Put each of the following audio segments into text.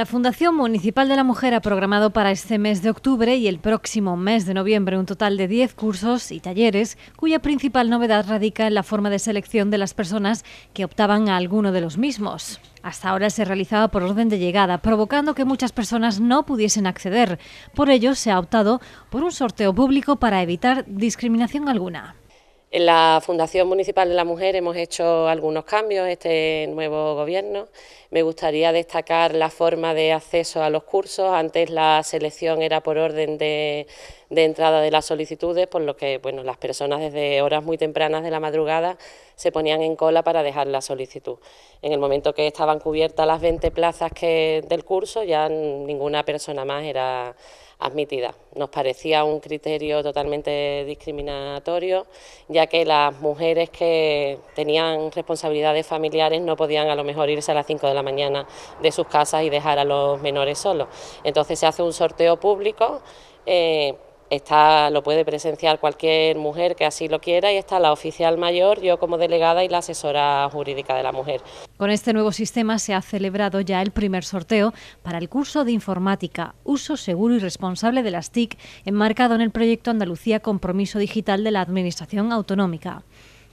La Fundación Municipal de la Mujer ha programado para este mes de octubre y el próximo mes de noviembre un total de 10 cursos y talleres cuya principal novedad radica en la forma de selección de las personas que optaban a alguno de los mismos. Hasta ahora se realizaba por orden de llegada, provocando que muchas personas no pudiesen acceder. Por ello se ha optado por un sorteo público para evitar discriminación alguna. En la Fundación Municipal de la Mujer hemos hecho algunos cambios este nuevo gobierno. Me gustaría destacar la forma de acceso a los cursos. Antes la selección era por orden de, entrada de las solicitudes, por lo que bueno, las personas desde horas muy tempranas de la madrugada se ponían en cola para dejar la solicitud. En el momento que estaban cubiertas las 20 plazas que, del curso, ya ninguna persona más era admitida. Nos parecía un criterio totalmente discriminatorio, ya que las mujeres que tenían responsabilidades familiares no podían a lo mejor irse a las 5 de la mañana de sus casas y dejar a los menores solos. Entonces se hace un sorteo público. Eh, Está, lo puede presenciar cualquier mujer que así lo quiera y está la oficial mayor, yo como delegada y la asesora jurídica de la mujer. Con este nuevo sistema se ha celebrado ya el primer sorteo para el curso de informática, uso seguro y responsable de las TIC, enmarcado en el proyecto Andalucía Compromiso Digital de la Administración Autonómica.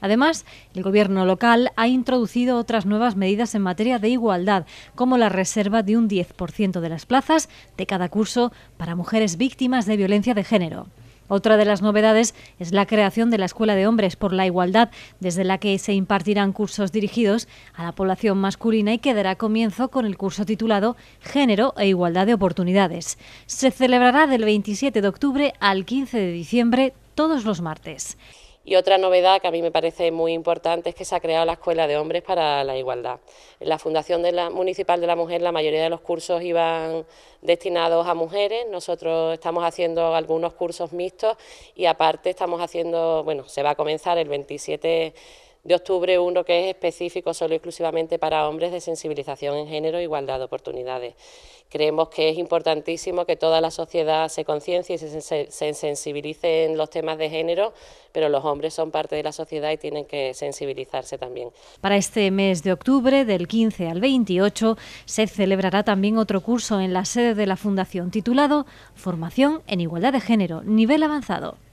Además, el gobierno local ha introducido otras nuevas medidas en materia de igualdad, como la reserva de un 10% de las plazas de cada curso para mujeres víctimas de violencia de género. Otra de las novedades es la creación de la Escuela de Hombres por la Igualdad, desde la que se impartirán cursos dirigidos a la población masculina y que dará comienzo con el curso titulado Género e Igualdad de Oportunidades. Se celebrará del 27 de octubre al 15 de diciembre todos los martes. Y otra novedad que a mí me parece muy importante es que se ha creado la Escuela de Hombres para la Igualdad. En la Fundación Municipal de la Mujer la mayoría de los cursos iban destinados a mujeres. Nosotros estamos haciendo algunos cursos mixtos y aparte estamos haciendo, bueno, se va a comenzar el 27 de octubre uno que es específico solo y exclusivamente para hombres de sensibilización en género e igualdad de oportunidades. Creemos que es importantísimo que toda la sociedad se conciencie y se, sensibilice en los temas de género, pero los hombres son parte de la sociedad y tienen que sensibilizarse también. Para este mes de octubre, del 15 al 28, se celebrará también otro curso en la sede de la Fundación titulado Formación en Igualdad de Género, Nivel Avanzado.